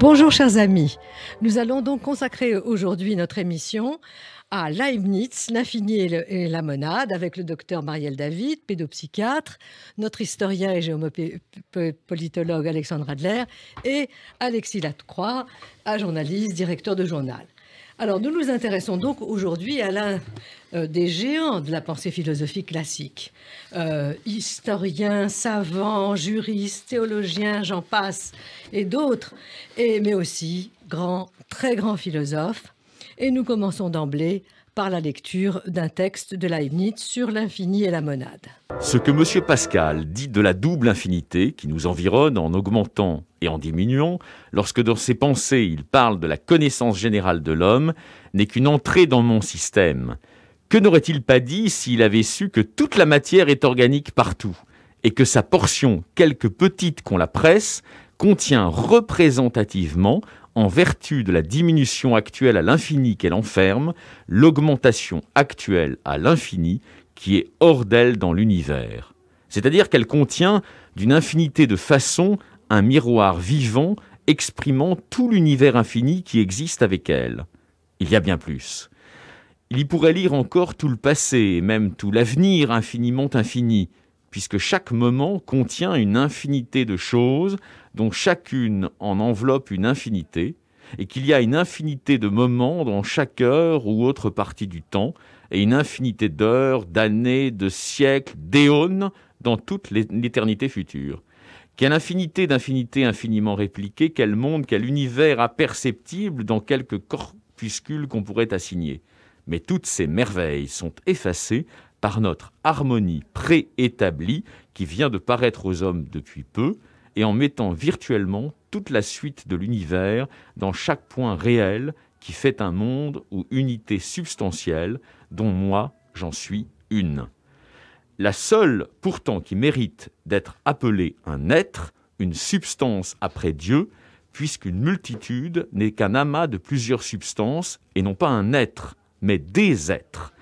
Bonjour chers amis, nous allons donc consacrer aujourd'hui notre émission à Leibniz, l'infini et, la monade, avec le docteur Marielle David, pédopsychiatre, notre historien et géopolitologue Alexandre Adler et Alexis Lacroix, journaliste, directeur de journal. Alors, nous nous intéressons donc aujourd'hui à l'un euh, des géants de la pensée philosophique classique. Euh, historien, savant, juriste, théologien, j'en passe, et d'autres, mais aussi grand, très grand philosophe. Et nous commençons d'emblée par la lecture d'un texte de Leibniz sur l'infini et la monade. Ce que M. Pascal dit de la double infinité qui nous environne en augmentant et en diminuant, lorsque dans ses pensées il parle de la connaissance générale de l'homme, n'est qu'une entrée dans mon système. Que n'aurait-il pas dit s'il avait su que toute la matière est organique partout et que sa portion, quelque petite qu'on la presse, contient représentativement en vertu de la diminution actuelle à l'infini qu'elle enferme, l'augmentation actuelle à l'infini qui est hors d'elle dans l'univers. C'est-à-dire qu'elle contient, d'une infinité de façons, un miroir vivant exprimant tout l'univers infini qui existe avec elle. Il y a bien plus. Il y pourrait lire encore tout le passé même tout l'avenir infiniment infini, puisque chaque moment contient une infinité de choses, dont chacune en enveloppe une infinité, et qu'il y a une infinité de moments dans chaque heure ou autre partie du temps, et une infinité d'heures, d'années, de siècles, d'éones dans toute l'éternité future. Quelle infinité d'infinités infiniment répliquées, quel monde, quel univers imperceptible dans quelques corpuscule qu'on pourrait assigner. Mais toutes ces merveilles sont effacées par notre harmonie préétablie qui vient de paraître aux hommes depuis peu, et en mettant virtuellement toute la suite de l'univers dans chaque point réel qui fait un monde ou unité substantielle dont moi j'en suis une. La seule pourtant qui mérite d'être appelée un être, une substance après Dieu, puisqu'une multitude n'est qu'un amas de plusieurs substances et non pas un être, mais des êtres.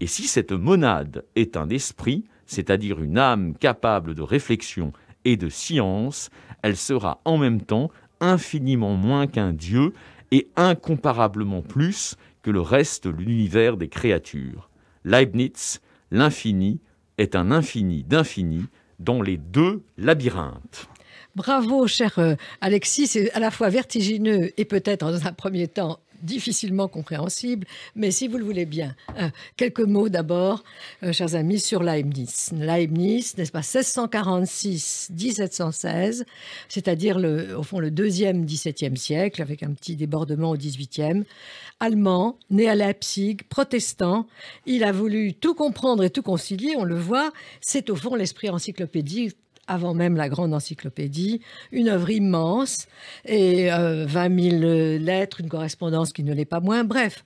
Et si cette monade est un esprit, c'est-à-dire une âme capable de réflexion et de science, elle sera en même temps infiniment moins qu'un Dieu et incomparablement plus que le reste de l'univers des créatures. Leibniz, l'infini, est un infini d'infini dans les deux labyrinthes. Bravo, cher euh, Alexis, c'est à la fois vertigineux et peut-être dans un premier temps difficilement compréhensible, mais si vous le voulez bien, euh, quelques mots d'abord, euh, chers amis, sur Leibniz. Leibniz, n'est-ce pas, 1646-1716, c'est-à-dire au fond le deuxième XVIIe siècle, avec un petit débordement au XVIIIe, allemand, né à Leipzig, protestant, il a voulu tout comprendre et tout concilier, on le voit, c'est au fond l'esprit encyclopédique avant même la grande encyclopédie, une œuvre immense et 20 euh, 000 euh, lettres, une correspondance qui ne l'est pas moins, bref.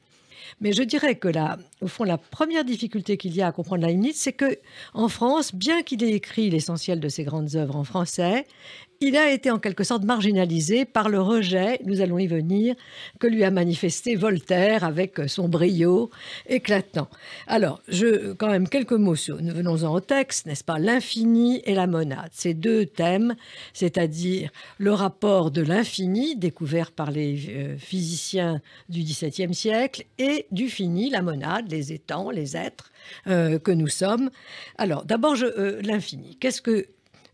Mais je dirais que là, au fond, la première difficulté qu'il y a à comprendre Leibniz, c'est que en France, bien qu'il ait écrit l'essentiel de ses grandes œuvres en français, il a été en quelque sorte marginalisé par le rejet, nous allons y venir, que lui a manifesté Voltaire avec euh, son brio éclatant. Alors, je, quand même quelques mots sur, venons-en au texte, n'est-ce pas L'infini et la monade, ces deux thèmes, c'est-à-dire le rapport de l'infini, découvert par les euh, physiciens du XVIIe siècle, et du fini, la monade, les étangs, les êtres euh, que nous sommes. Alors, d'abord, l'infini. Qu'est-ce que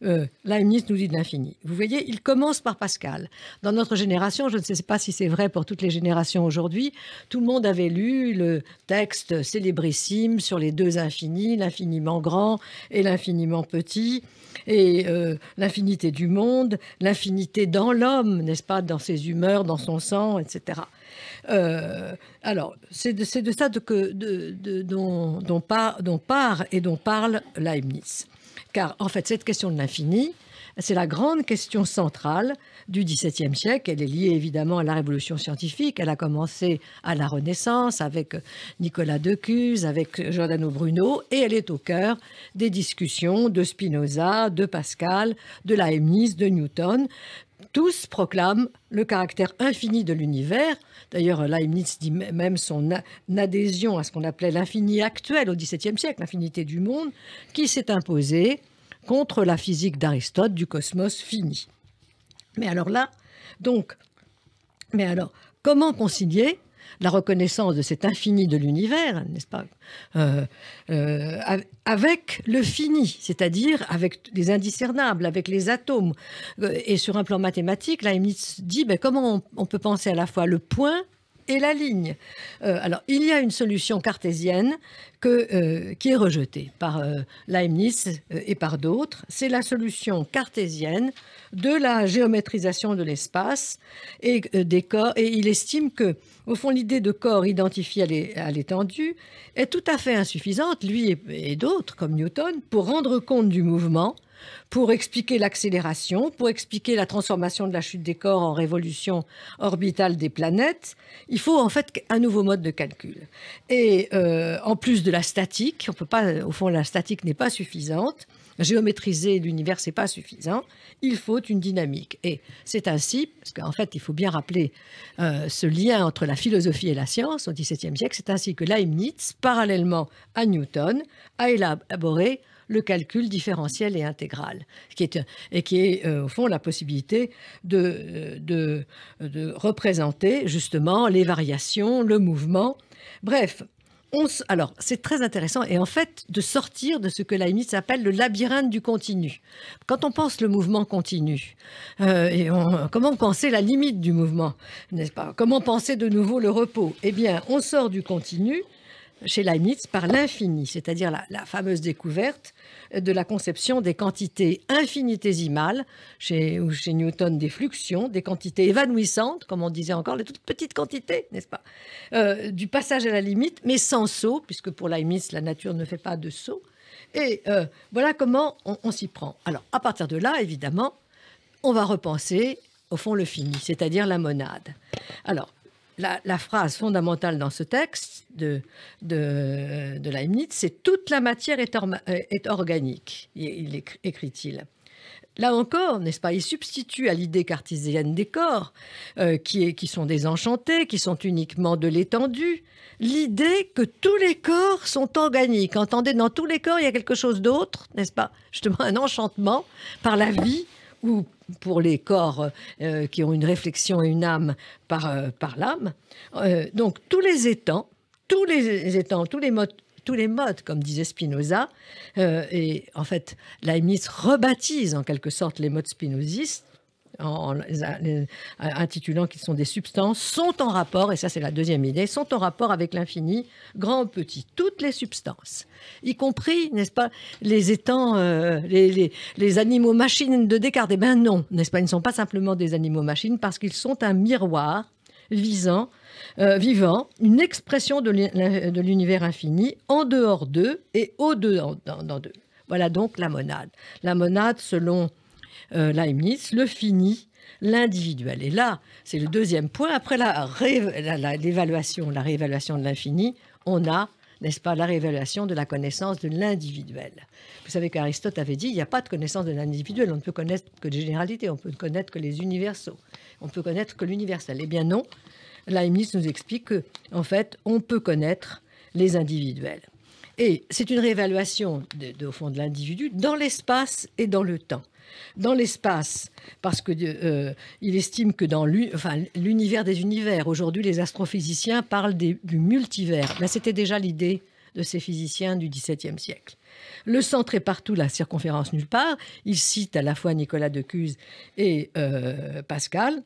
euh, Leibniz nous dit de l'infini. Vous voyez, il commence par Pascal. Dans notre génération, je ne sais pas si c'est vrai pour toutes les générations aujourd'hui, tout le monde avait lu le texte célébrissime sur les deux infinis, l'infiniment grand et l'infiniment petit, et euh, l'infinité du monde, l'infinité dans l'homme, n'est-ce pas, dans ses humeurs, dans son sang, etc. Euh, alors, c'est de, ça dont, dont, part et dont parle Leibniz. Car en fait, cette question de l'infini, c'est la grande question centrale du XVIIe siècle. Elle est liée évidemment à la révolution scientifique. Elle a commencé à la Renaissance avec Nicolas de Cuse, avec Giordano Bruno, et elle est au cœur des discussions de Spinoza, de Pascal, de Leibniz, de Newton, tous proclament le caractère infini de l'univers. D'ailleurs, Leibniz dit même son adhésion à ce qu'on appelait l'infini actuel au XVIIe siècle, l'infinité du monde, qui s'est imposée contre la physique d'Aristote du cosmos fini. Mais alors là, donc, mais alors, comment concilier la reconnaissance de cet infini de l'univers, n'est-ce pas euh, euh, Avec le fini, c'est-à-dire avec les indiscernables, avec les atomes. Euh, et sur un plan mathématique, Leibniz dit ben, comment on peut penser à la fois le point et la ligne. Euh, alors, il y a une solution cartésienne que, euh, qui est rejetée par euh, Leibniz et par d'autres. C'est la solution cartésienne de la géométrisation de l'espace et des corps. Et il estime que, au fond, l'idée de corps identifié à l'étendue est tout à fait insuffisante, lui et d'autres, comme Newton, pour rendre compte du mouvement pour expliquer l'accélération, pour expliquer la transformation de la chute des corps en révolution orbitale des planètes. Il faut en fait un nouveau mode de calcul. Et euh, en plus de la statique, on peut pas, au fond, la statique n'est pas suffisante. Géométriser l'univers, n'est pas suffisant. Il faut une dynamique. Et c'est ainsi, parce qu'en fait, il faut bien rappeler euh, ce lien entre la philosophie et la science au XVIIe siècle. C'est ainsi que Leibniz, parallèlement à Newton, a élaboré le calcul différentiel et intégral, qui est, et qui est euh, au fond la possibilité de, de, représenter justement les variations, le mouvement. Bref, on alors c'est très intéressant et en fait de sortir de ce que Leibniz s'appelle le labyrinthe du continu. Quand on pense le mouvement continu, euh, et comment penser la limite du mouvement, n'est-ce pas Comment penser de nouveau le repos Eh bien, on sort du continu chez Leibniz par l'infini, c'est-à-dire la, fameuse découverte de la conception des quantités infinitésimales, chez, Newton des fluxions, des quantités évanouissantes, comme on disait encore, les toutes petites quantités, n'est-ce pas euh, Du passage à la limite, mais sans saut, puisque pour Leibniz, la nature ne fait pas de saut. Et euh, voilà comment on, on s'y prend. Alors, à partir de là, évidemment, on va repenser, au fond, le fini, c'est-à-dire la monade. Alors, la, phrase fondamentale dans ce texte de, de, Leibniz, c'est toute la matière est, euh, est organique, il écrit-il. Là encore, n'est-ce pas, il substitue à l'idée cartésienne des corps, euh, qui, est, qui sont désenchantés, qui sont uniquement de l'étendue, l'idée que tous les corps sont organiques. Entendez, dans tous les corps, il y a quelque chose d'autre, n'est-ce pas Justement, un enchantement par la vie ou pour les corps euh, qui ont une réflexion et une âme par, euh, par l'âme. Euh, donc tous les étangs, tous les étangs, tous les modes, comme disait Spinoza, et en fait, Leibniz rebaptise en quelque sorte les modes spinozistes en, les intitulant qu'ils sont des substances, sont en rapport, et ça c'est la deuxième idée, sont en rapport avec l'infini, grand ou petit, toutes les substances, y compris, n'est-ce pas, les étangs, euh, les, animaux-machines de Descartes. Eh ben non, n'est-ce pas, ils ne sont pas simplement des animaux-machines parce qu'ils sont un miroir visant, euh, vivant, une expression de l'univers infini en dehors d'eux et au-dedans d'eux. Voilà donc la monade. La monade, selon euh, le fini, l'individuel. Et là, c'est le deuxième point. Après l'évaluation, la, ré la, réévaluation de l'infini, on a, n'est-ce pas, la réévaluation de la connaissance de l'individuel. Vous savez qu'Aristote avait dit, il n'y a pas de connaissance de l'individuel, on ne peut connaître que des généralités, on peut connaître que les universaux, on peut connaître que l'universel. Eh bien non, Leibniz nous explique que, en fait, on peut connaître les individuels. Et c'est une réévaluation, de, au fond, de l'individu dans l'espace et dans le temps. Dans l'espace, parce qu'il euh, estime que dans l'univers des univers, aujourd'hui les astrophysiciens parlent du multivers. Là, ben, c'était déjà l'idée de ces physiciens du XVIIe siècle. Le centre est partout, la circonférence nulle part. Il cite à la fois Nicolas de Cuse et euh, Pascal.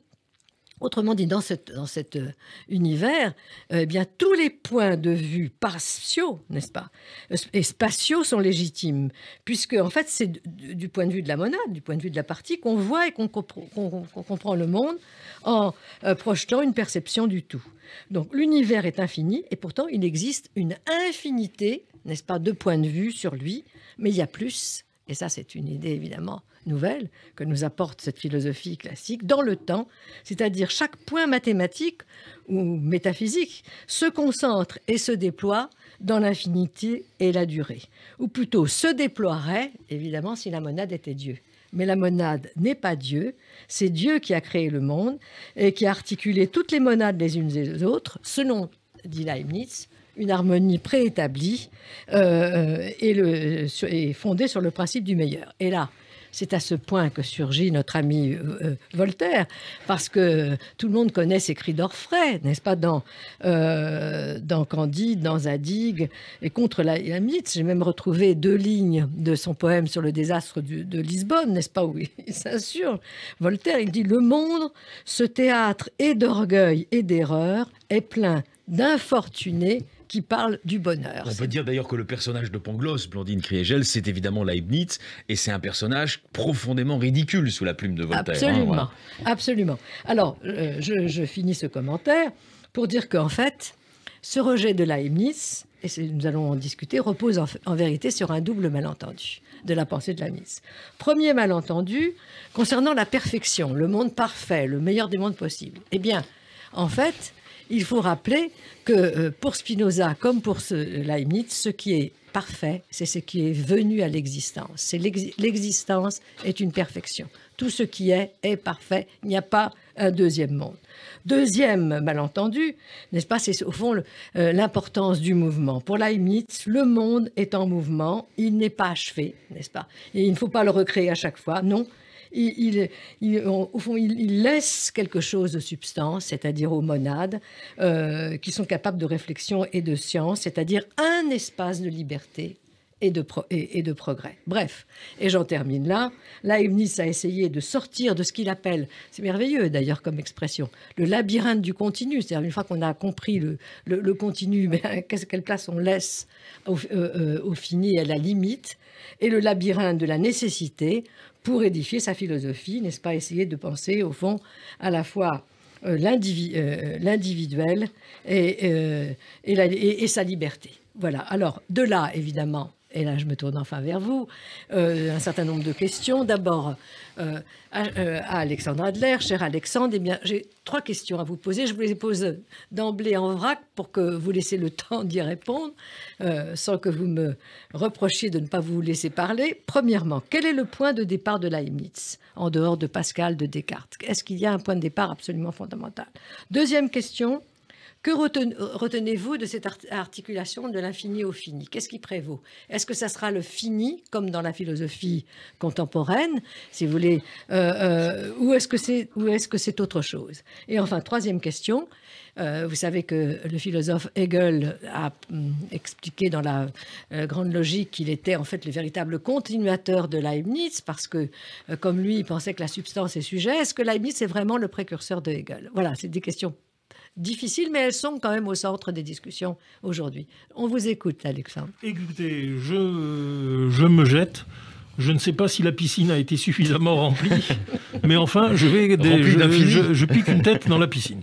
Autrement dit, dans, cet euh, univers, euh, eh bien, tous les points de vue partiaux, n'est-ce pas, euh, et spatiaux sont légitimes, puisque en fait, c'est du, point de vue de la monade, du point de vue de la partie, qu'on voit et qu'on comprend le monde en projetant une perception du tout. Donc l'univers est infini, et pourtant il existe une infinité, n'est-ce pas, de points de vue sur lui, mais il y a plus, et ça c'est une idée évidemment nouvelle que nous apporte cette philosophie classique, dans le temps, c'est-à-dire chaque point mathématique ou métaphysique se concentre et se déploie dans l'infinité et la durée, ou plutôt se déploierait évidemment si la monade était Dieu. Mais la monade n'est pas Dieu, c'est Dieu qui a créé le monde et qui a articulé toutes les monades les unes et les autres, selon, dit Leibniz, une harmonie préétablie euh, et, fondée sur le principe du meilleur. Et là, c'est à ce point que surgit notre ami euh, euh, Voltaire, parce que tout le monde connaît ses cris d'orfraie, n'est-ce pas, dans, Candide, dans Zadig, et contre la, mythe. J'ai même retrouvé deux lignes de son poème sur le désastre de Lisbonne, n'est-ce pas, où il s'assure. Voltaire, il dit Le monde, ce théâtre est d'orgueil et d'erreur, est plein d'infortunés qui parle du bonheur. On peut dire d'ailleurs que le personnage de Pangloss, Blandine Kriegel, c'est évidemment Leibniz, et c'est un personnage profondément ridicule sous la plume de Voltaire. Hein, absolument, absolument. Alors, euh, je, finis ce commentaire pour dire qu'en fait, ce rejet de Leibniz, et nous allons en discuter, repose en, vérité sur un double malentendu de la pensée de la Premier malentendu, concernant la perfection, le monde parfait, le meilleur des mondes possible. Eh bien, en fait, il faut rappeler que euh, pour Spinoza, comme pour euh, Leibniz, ce qui est parfait, c'est ce qui est venu à l'existence. C'est l'existence est une perfection. Tout ce qui est est parfait. Il n'y a pas un deuxième monde. Deuxième malentendu, n'est-ce pas, c'est au fond euh, l'importance du mouvement. Pour Leibniz, le monde est en mouvement, il n'est pas achevé, n'est-ce pas il ne faut pas le recréer à chaque fois. Non, il, au fond, il, laisse quelque chose de substance, c'est-à-dire aux monades, euh, qui sont capables de réflexion et de science, c'est-à-dire un espace de liberté et de, pro et, de, progrès. Bref, et j'en termine là. Leibniz a essayé de sortir de ce qu'il appelle, c'est merveilleux d'ailleurs comme expression, le labyrinthe du continu. C'est-à-dire, une fois qu'on a compris le, continu, mais ben, quelle place on laisse au, euh, euh, au, fini et à la limite, et le labyrinthe de la nécessité pour édifier sa philosophie, n'est-ce pas Essayer de penser, au fond, à la fois euh, l'individu euh, l'individuel euh, et sa liberté. Voilà. Alors, de là, évidemment, et là je me tourne enfin vers vous, euh, un certain nombre de questions. D'abord, euh, euh, à, Alexandre Adler, cher Alexandre, eh bien, j'ai trois questions à vous poser. Je vous les pose d'emblée en vrac pour que vous laissiez le temps d'y répondre, sans que vous me reprochiez de ne pas vous laisser parler. Premièrement, quel est le point de départ de Leibniz, en dehors de Pascal, de Descartes Est-ce qu'il y a un point de départ absolument fondamental Deuxième question, que euh, retenez-vous de cette articulation de l'infini au fini Qu'est-ce qui prévaut Est-ce que ça sera le fini, comme dans la philosophie contemporaine, si vous voulez, euh, euh, ou est-ce que c'est autre chose Et enfin, troisième question, vous savez que le philosophe Hegel a mm, expliqué dans la grande logique qu'il était en fait le véritable continuateur de Leibniz, parce que, comme lui, il pensait que la substance est sujet, est-ce que Leibniz est vraiment le précurseur de Hegel Voilà, c'est des questions difficiles, mais elles sont quand même au centre des discussions aujourd'hui. On vous écoute, Alexandre. Écoutez, je, me jette. Je ne sais pas si la piscine a été suffisamment remplie, mais enfin, je vais je, pique une tête dans la piscine.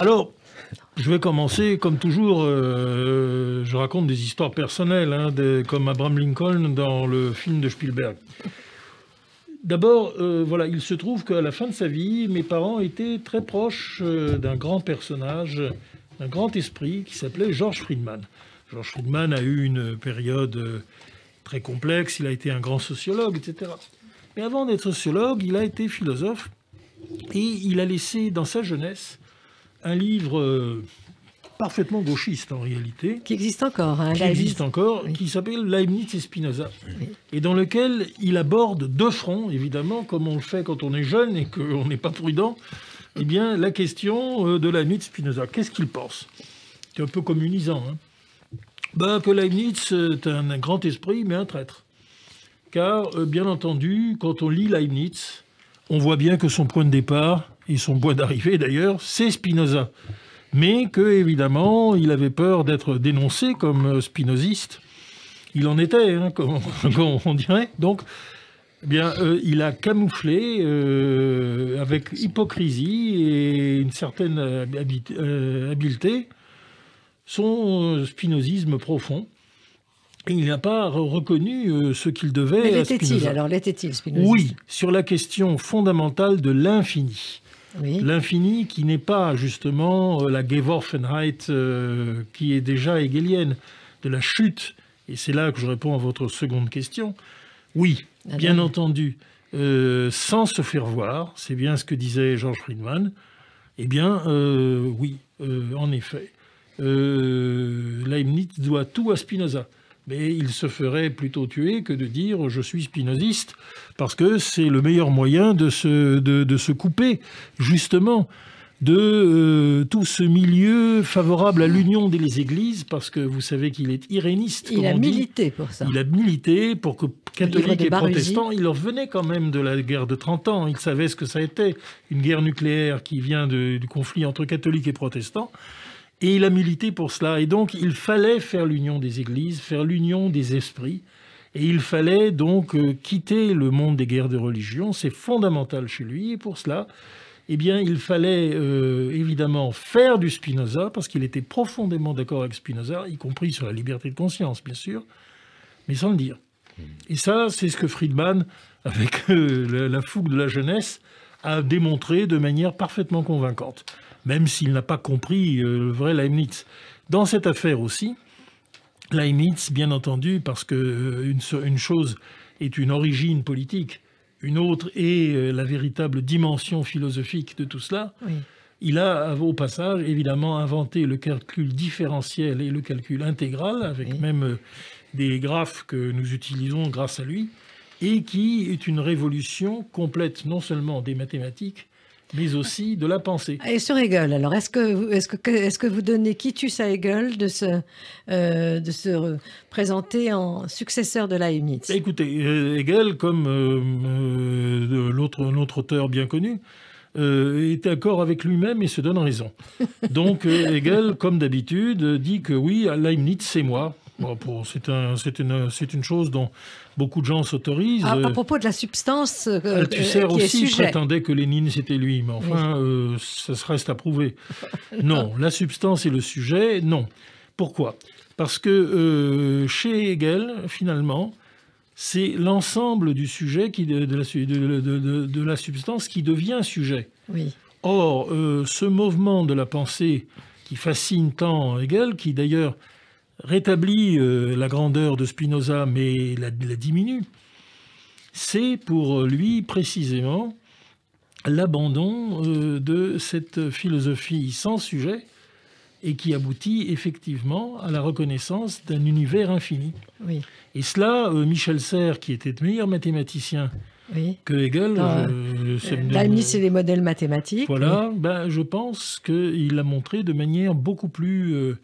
Alors, je vais commencer, comme toujours, euh, je raconte des histoires personnelles, hein, comme Abraham Lincoln dans le film de Spielberg. D'abord, euh, voilà, il se trouve qu'à la fin de sa vie, mes parents étaient très proches euh, d'un grand personnage, d'un grand esprit qui s'appelait Georges Friedman. Georges Friedman a eu une période euh, très complexe, il a été un grand sociologue, etc. Mais avant d'être sociologue, il a été philosophe et il a laissé dans sa jeunesse un livre parfaitement gauchiste en réalité. Qui existe encore, hein, Qui existe encore, qui s'appelle Leibniz et Spinoza. Et dans lequel il aborde deux fronts, évidemment, comme on le fait quand on est jeune et qu'on n'est pas prudent, eh bien, la question euh, de Leibniz et Spinoza. Qu'est-ce qu'il pense C'est un peu communisant. Hein ben, que Leibniz est un grand esprit, mais un traître. Car, euh, bien entendu, quand on lit Leibniz, on voit bien que son point de départ, et son point d'arrivée d'ailleurs, c'est Spinoza mais que évidemment il avait peur d'être dénoncé comme euh, spinoziste. Il en était, hein, comme, on dirait. Donc, eh bien, euh, il a camouflé euh, avec hypocrisie et une certaine habileté son spinozisme profond. il n'a pas reconnu ce qu'il devait. Mais l'était-il alors L'était-il Oui, sur la question fondamentale de l'infini l'infini qui n'est pas justement euh, la Geworfenheit euh, qui est déjà hegelienne, de la chute. Et c'est là que je réponds à votre seconde question. Oui, ah bien entendu, euh, sans se faire voir, c'est bien ce que disait George Friedman, eh bien oui, en effet. Leibniz doit tout à Spinoza mais il se ferait plutôt tuer que de dire je suis spinoziste, parce que c'est le meilleur moyen de se, couper, justement, de euh, tout ce milieu favorable à l'union des églises, parce que vous savez qu'il est iréniste. Il a milité pour ça. Il a milité pour que catholiques et protestants, il leur quand même de la guerre de 30 ans. il savait ce que ça était, une guerre nucléaire qui vient du conflit entre catholiques et protestants. Et il a milité pour cela. Et donc, il fallait faire l'union des églises, faire l'union des esprits. Et il fallait donc euh, quitter le monde des guerres de religion. C'est fondamental chez lui. Et pour cela, eh bien, il fallait euh, évidemment faire du Spinoza, parce qu'il était profondément d'accord avec Spinoza, y compris sur la liberté de conscience, bien sûr, mais sans le dire. Et ça, c'est ce que Friedman, avec euh, la, la, fougue de la jeunesse, a démontré de manière parfaitement convaincante, même s'il n'a pas compris euh, le vrai Leibniz. Dans cette affaire aussi, Leibniz, bien entendu, parce qu'une euh, une chose est une origine politique, une autre est euh, la véritable dimension philosophique de tout cela. Il a, au passage, évidemment inventé le calcul différentiel et le calcul intégral, avec même des graphes que nous utilisons grâce à lui et qui est une révolution complète non seulement des mathématiques, mais aussi de la pensée. Et sur Hegel, alors, est-ce que, est que, est que vous donnez quitus à Hegel de se, euh, de se présenter en successeur de Leibniz bah, Écoutez, euh, Hegel, comme euh, l'autre, auteur bien connu, est d'accord avec lui-même et se donne raison. Donc Hegel, comme d'habitude, dit que oui, Leibniz, c'est moi c'est une, chose dont beaucoup de gens s'autorisent. À, propos de la substance. Euh, tu euh, sers aussi prétendait que Lénine c'était lui, mais enfin, euh, ça se reste à prouver. non, la substance et le sujet, non. Pourquoi Parce que chez Hegel, finalement, c'est l'ensemble du sujet qui, de, la, de, la, substance qui devient sujet. Oui. Or, ce mouvement de la pensée qui fascine tant Hegel, qui d'ailleurs rétablit euh, la grandeur de Spinoza mais la, diminue, c'est pour lui précisément l'abandon euh, de cette philosophie sans sujet et qui aboutit effectivement à la reconnaissance d'un univers infini. Et cela, euh, Michel Serres, qui était le meilleur mathématicien que Hegel... les modèles mathématiques. Voilà, ben, je pense qu'il l'a montré de manière beaucoup plus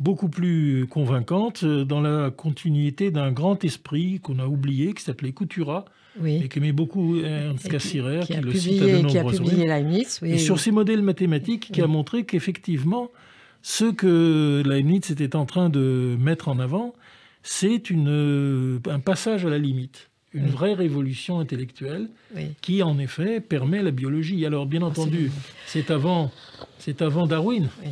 beaucoup plus convaincante euh, dans la continuité d'un grand esprit qu'on a oublié, qui s'appelait Coutura, et qui qu'aimait beaucoup euh, Ernst Cassirer, qui, qui, publié, qui a Leibniz, et sur ces modèles mathématiques, qui a montré qu'effectivement, ce que Leibniz était en train de mettre en avant, c'est euh, un passage à la limite une vraie révolution intellectuelle qui, en effet, permet la biologie. Alors, bien entendu, c'est avant, avant Darwin. Oui.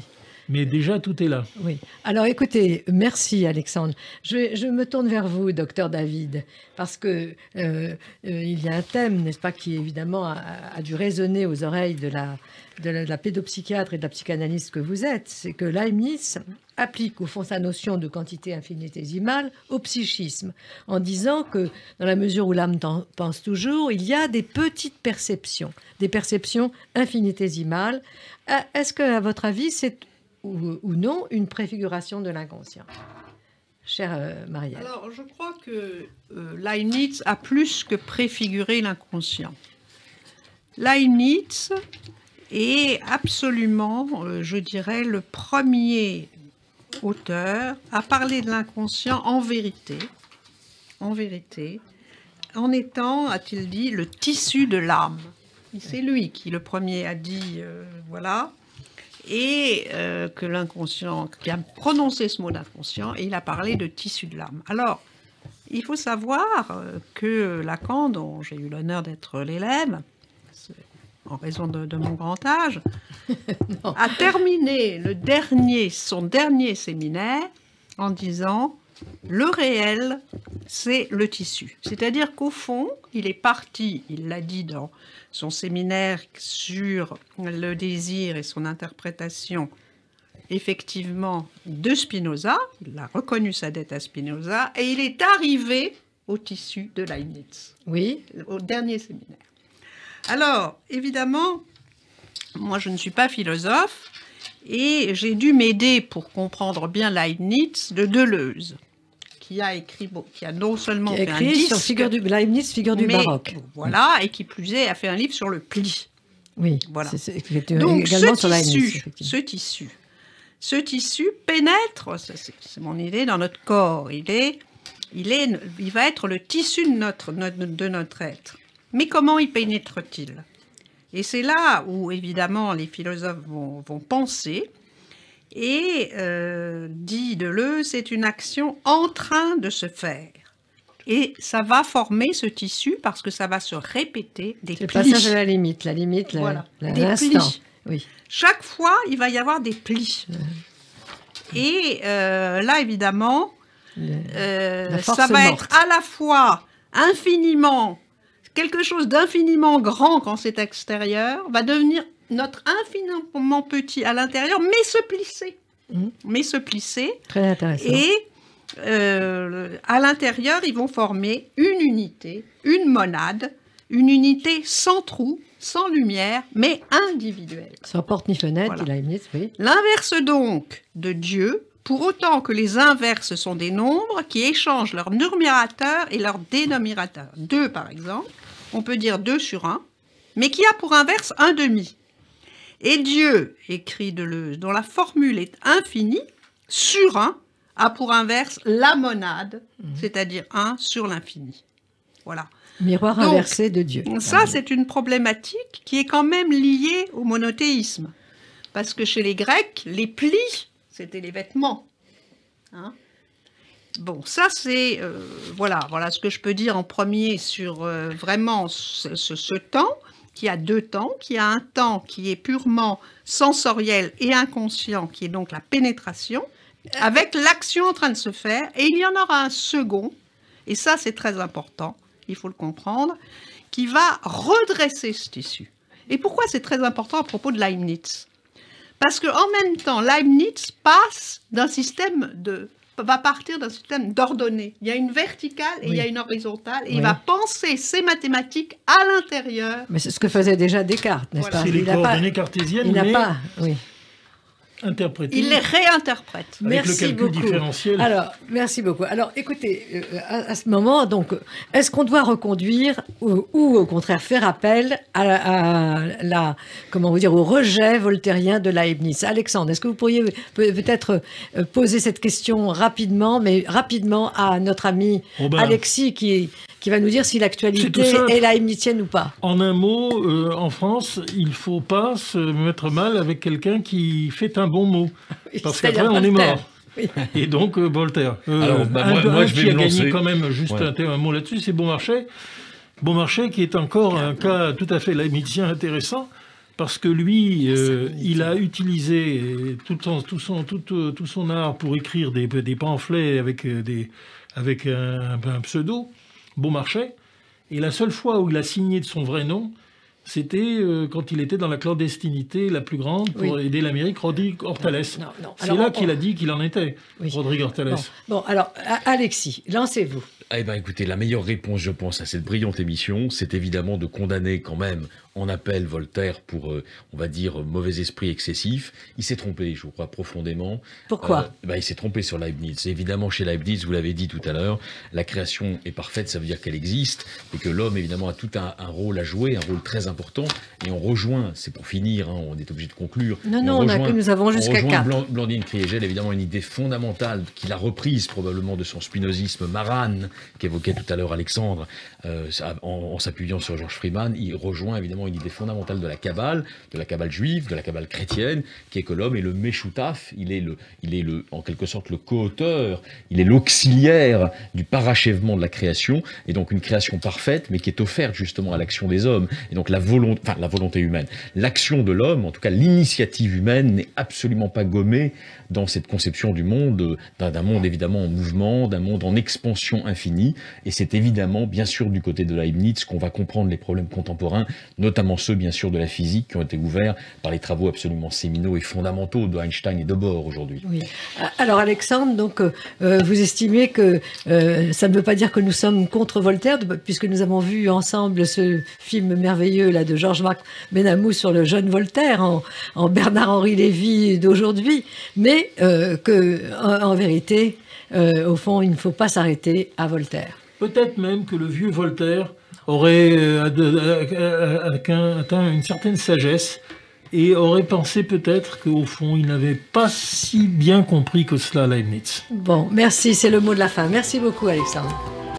Mais déjà, tout est là. Oui. Alors écoutez, merci Alexandre. Je, me tourne vers vous, docteur David, parce que euh, euh, il y a un thème, n'est-ce pas, qui évidemment a, dû résonner aux oreilles de la, de la, pédopsychiatre et de la psychanalyste que vous êtes, c'est que Leibniz applique au fond sa notion de quantité infinitésimale au psychisme, en disant que dans la mesure où l'âme pense toujours, il y a des petites perceptions, des perceptions infinitésimales. Euh, est-ce que, à votre avis, c'est euh, ou, non une préfiguration de l'inconscient Chère euh, maria Alors, je crois que euh, Leibniz a plus que préfiguré l'inconscient. Leibniz est absolument, je dirais, le premier auteur à parler de l'inconscient en vérité, en vérité, en étant, a-t-il dit, le tissu de l'âme. C'est lui qui, le premier, a dit, voilà, et euh, que l'inconscient, qui a prononcé ce mot d'inconscient, et il a parlé de tissu de l'âme. Alors, il faut savoir euh, que Lacan, dont j'ai eu l'honneur d'être l'élève, en raison de, de, mon grand âge, a terminé le dernier, son dernier séminaire en disant le réel, c'est le tissu. C'est-à-dire qu'au fond, il est parti, il l'a dit dans son séminaire sur le désir et son interprétation effectivement de Spinoza, il a reconnu sa dette à Spinoza, et il est arrivé au tissu de Leibniz, oui. au dernier séminaire. Alors, évidemment, moi je ne suis pas philosophe, et j'ai dû m'aider pour comprendre bien Leibniz de Deleuze qui a écrit, qui a non seulement écrit sur figure du figure du baroque. Voilà, et qui plus est, a fait un livre sur le pli. Oui, voilà. Donc ce, tissu, ce tissu, ce tissu pénètre, c'est mon idée, dans notre corps. Il est, il est, il va être le tissu de notre, de notre être. Mais comment il pénètre-t-il Et c'est là où évidemment les philosophes vont, vont penser et, euh, dit Deleuze, c'est une action en train de se faire. Et ça va former ce tissu parce que ça va se répéter des plis. Le passage à la limite, la limite, la, Oui. Chaque fois, il va y avoir des plis. Et euh, là, évidemment, euh, ça va être à la fois infiniment, quelque chose d'infiniment grand quand c'est extérieur, va devenir notre infiniment petit à l'intérieur, mais se plisser. Mmh. Mais se plisser. Très intéressant. Et euh, à l'intérieur, ils vont former une unité, une monade, une unité sans trou, sans lumière, mais individuelle. Sans porte ni fenêtre, il a oui. L'inverse donc de Dieu, pour autant que les inverses sont des nombres qui échangent leur numérateur et leur dénominateur. Deux, par exemple, on peut dire deux sur un, mais qui a pour inverse un demi. Et Dieu, écrit Deleuze, dont la formule est infinie, sur un, a pour inverse la monade, mhm. c'est-à-dire un sur l'infini. Voilà. Miroir inversé de Dieu. Ça, c'est une problématique qui est quand même liée au monothéisme. Parce que chez les Grecs, les plis, c'était les vêtements. Hein. bon, ça c'est... Euh, voilà, voilà ce que je peux dire en premier sur euh, vraiment ce temps qui a deux temps, qui a un temps qui est purement sensoriel et inconscient, qui est donc la pénétration, avec l'action en train de se faire, et il y en aura un second, et ça c'est très important, il faut le comprendre, qui va redresser ce tissu. Et pourquoi c'est très important à propos de Leibniz Parce qu'en même temps, Leibniz passe d'un système de va partir d'un système d'ordonnées. Il y a une verticale et il y a une horizontale. Et il va penser ses mathématiques à l'intérieur. Mais c'est ce que faisait déjà Descartes, n'est-ce pas C'est les coordonnées cartésiennes. Il n'a pas, oui. Il les réinterprète. merci beaucoup. Alors, merci beaucoup. Alors, écoutez, euh, à, ce moment, donc, est-ce qu'on doit reconduire ou, au contraire faire appel à, la, comment vous dire, au rejet voltairien de Leibniz Alexandre, est-ce que vous pourriez peut-être euh, poser cette question rapidement, mais rapidement à notre ami Alexis qui qui va nous dire si l'actualité est, laïmitienne ou pas. En un mot, euh, en France, il ne faut pas se mettre mal avec quelqu'un qui fait un bon mot. Parce qu'après, on est mort. Et donc, euh, Voltaire. Euh, bah, moi, je vais quand même, juste un, mot là-dessus, c'est Beaumarchais. Beaumarchais qui est encore un cas tout à fait laïmitien intéressant, parce que lui, ah, il a utilisé tout son, tout, son, tout son art pour écrire des, pamphlets avec, des, avec un pseudo. Beaumarchais. Et la seule fois où il a signé de son vrai nom, c'était euh, quand il était dans la clandestinité la plus grande pour aider l'Amérique, Rodrigue Hortales. C'est là qu'il a dit qu'il en était, Rodrigue Hortales. bon alors, Alexis, lancez-vous. Eh bien écoutez, la meilleure réponse, je pense, à cette brillante émission, c'est évidemment de condamner quand même en appel Voltaire pour, euh, on va dire, mauvais esprit excessif. Il s'est trompé, je crois, profondément. Pourquoi euh, ben, Il s'est trompé sur Leibniz. Évidemment, chez Leibniz, vous l'avez dit tout à l'heure, la création est parfaite, ça veut dire qu'elle existe, et que l'homme, évidemment, a tout un, rôle à jouer, un rôle très important, et on rejoint, c'est pour finir, hein, on est obligé de conclure. Non, non, on, nous avons jusqu'à 4. Blandine Kriegel, évidemment, une idée fondamentale qu'il a reprise probablement de son spinozisme marane, qu'évoquait tout à l'heure Alexandre, euh, en, s'appuyant sur George Freeman, il rejoint évidemment une idée fondamentale de la cabale, de la cabale juive, de la cabale chrétienne, qui est que l'homme est le méchoutaf, il est, le, il est le, en quelque sorte le co-auteur, il est l'auxiliaire du parachèvement de la création, et donc une création parfaite, mais qui est offerte justement à l'action des hommes, et donc la volonté, la volonté humaine. L'action de l'homme, en tout cas l'initiative humaine, n'est absolument pas gommée dans cette conception du monde, euh, d'un monde évidemment en mouvement, d'un monde en expansion infinie et c'est évidemment, bien sûr, du côté de Leibniz qu'on va comprendre les problèmes contemporains, notamment ceux, bien sûr, de la physique qui ont été ouverts par les travaux absolument séminaux et fondamentaux d'Einstein et de Bohr aujourd'hui. Oui. Alors, Alexandre, donc, euh, euh, vous estimez que euh, ça ne veut pas dire que nous sommes contre Voltaire, puisque nous avons vu ensemble ce film merveilleux là, de Georges-Marc Benamou sur le jeune Voltaire en, Bernard-Henri Lévy d'aujourd'hui, mais que, en vérité, euh, au fond, il ne faut pas s'arrêter à Voltaire. Peut-être même que le vieux Voltaire aurait euh, euh, atteint une certaine sagesse et aurait pensé peut-être qu'au fond, il n'avait pas si bien compris que cela Leibniz. Bon, merci, c'est le mot de la fin. Merci beaucoup, Alexandre.